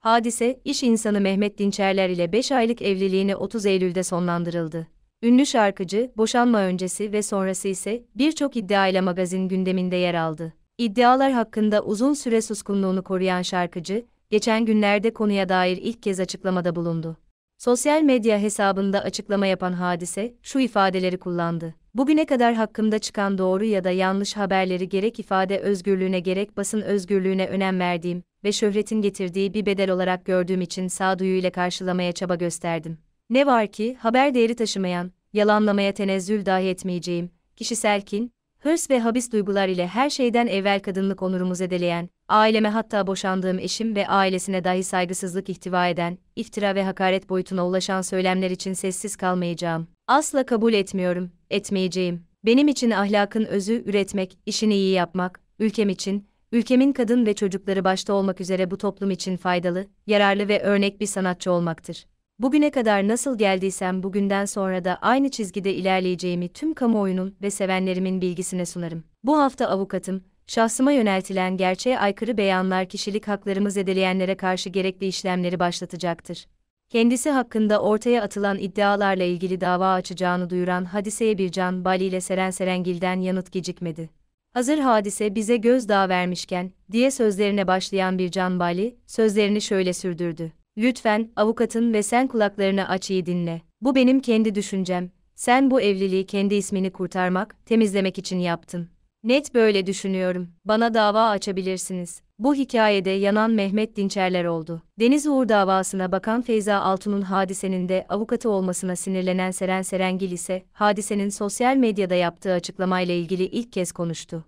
Hadise, iş insanı Mehmet Dinçerler ile 5 aylık evliliğini 30 Eylül'de sonlandırıldı. Ünlü şarkıcı, boşanma öncesi ve sonrası ise birçok iddiayla magazin gündeminde yer aldı. İddialar hakkında uzun süre suskunluğunu koruyan şarkıcı, geçen günlerde konuya dair ilk kez açıklamada bulundu. Sosyal medya hesabında açıklama yapan hadise, şu ifadeleri kullandı. Bugüne kadar hakkımda çıkan doğru ya da yanlış haberleri gerek ifade özgürlüğüne gerek basın özgürlüğüne önem verdiğim, ve şöhretin getirdiği bir bedel olarak gördüğüm için sağduyuyla karşılamaya çaba gösterdim. Ne var ki haber değeri taşımayan, yalanlamaya tenezzül dahi etmeyeceğim, kişisel kin, hırs ve habis duygular ile her şeyden evvel kadınlık onurumu zedeleyen, aileme hatta boşandığım eşim ve ailesine dahi saygısızlık ihtiva eden, iftira ve hakaret boyutuna ulaşan söylemler için sessiz kalmayacağım. Asla kabul etmiyorum, etmeyeceğim. Benim için ahlakın özü üretmek, işini iyi yapmak, ülkem için, ülkemin kadın ve çocukları başta olmak üzere bu toplum için faydalı, yararlı ve örnek bir sanatçı olmaktır. Bugüne kadar nasıl geldiysem bugünden sonra da aynı çizgide ilerleyeceğimi tüm kamuoyunun ve sevenlerimin bilgisine sunarım. Bu hafta avukatım, şahsıma yöneltilen gerçeğe aykırı beyanlar kişilik haklarımı zedeleyenlere karşı gerekli işlemleri başlatacaktır. Kendisi hakkında ortaya atılan iddialarla ilgili dava açacağını duyuran Hadiseye bir can baliyle Seren Serengil'den yanıt gecikmedi. Hazır hadise bize göz gözdağı vermişken, diye sözlerine başlayan bir canbali, sözlerini şöyle sürdürdü. Lütfen, avukatın ve sen kulaklarını aç iyi dinle. Bu benim kendi düşüncem. Sen bu evliliği kendi ismini kurtarmak, temizlemek için yaptın. Net böyle düşünüyorum. Bana dava açabilirsiniz. Bu hikayede yanan Mehmet Dinçerler oldu. Deniz Uğur davasına bakan Feyza Altun'un hadisenin de avukatı olmasına sinirlenen Seren Serengil ise hadisenin sosyal medyada yaptığı açıklamayla ilgili ilk kez konuştu.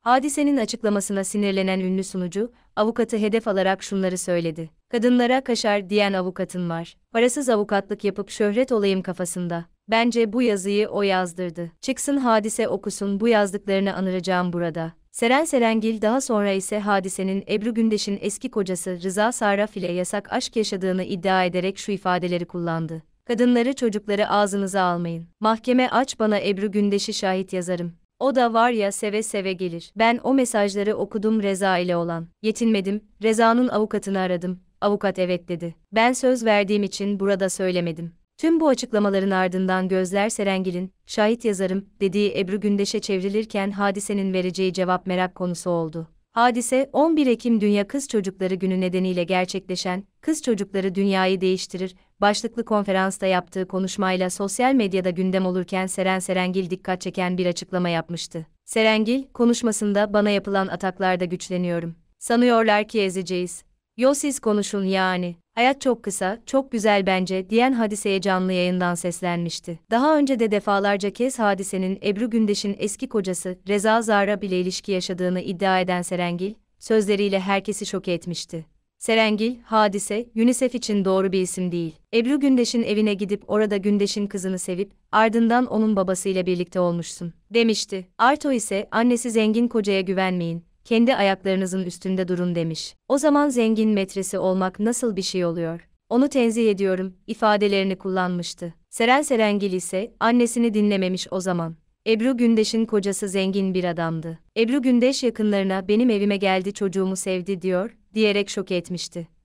Hadisenin açıklamasına sinirlenen ünlü sunucu, avukatı hedef alarak şunları söyledi. Kadınlara kaşar diyen avukatın var. Parasız avukatlık yapıp şöhret olayım kafasında. Bence bu yazıyı o yazdırdı. Çıksın hadise okusun bu yazdıklarını anıracağım burada. Seren Serengil daha sonra ise hadisenin Ebru Gündeş'in eski kocası Rıza Sarraf ile yasak aşk yaşadığını iddia ederek şu ifadeleri kullandı. Kadınları çocukları ağzınıza almayın. Mahkeme aç bana Ebru Gündeş'i şahit yazarım. O da var ya seve seve gelir. Ben o mesajları okudum Reza ile olan. Yetinmedim, Reza'nın avukatını aradım. Avukat evet dedi. Ben söz verdiğim için burada söylemedim. Tüm bu açıklamaların ardından gözler Serengil'in, şahit yazarım, dediği Ebru Gündeş'e çevrilirken hadisenin vereceği cevap merak konusu oldu. Hadise, 11 Ekim Dünya Kız Çocukları Günü nedeniyle gerçekleşen, Kız Çocukları Dünyayı Değiştirir, başlıklı konferansta yaptığı konuşmayla sosyal medyada gündem olurken Seren Serengil dikkat çeken bir açıklama yapmıştı. Serengil, konuşmasında bana yapılan ataklarda güçleniyorum. Sanıyorlar ki ezeceğiz, Yo siz konuşun yani. Hayat çok kısa, çok güzel bence diyen hadiseye canlı yayından seslenmişti. Daha önce de defalarca kez hadisenin Ebru Gündeş'in eski kocası Reza Zara bile ilişki yaşadığını iddia eden Serengil, sözleriyle herkesi şok etmişti. Serengil, hadise, UNICEF için doğru bir isim değil. Ebru Gündeş'in evine gidip orada Gündeş'in kızını sevip, ardından onun babasıyla birlikte olmuşsun, demişti. Arto ise, annesi zengin kocaya güvenmeyin, kendi ayaklarınızın üstünde durun demiş. O zaman zengin metresi olmak nasıl bir şey oluyor? Onu tenzih ediyorum, ifadelerini kullanmıştı. Seren Serengil ise annesini dinlememiş o zaman. Ebru Gündeş'in kocası zengin bir adamdı. Ebru Gündeş yakınlarına benim evime geldi çocuğumu sevdi diyor, diyerek şok etmişti.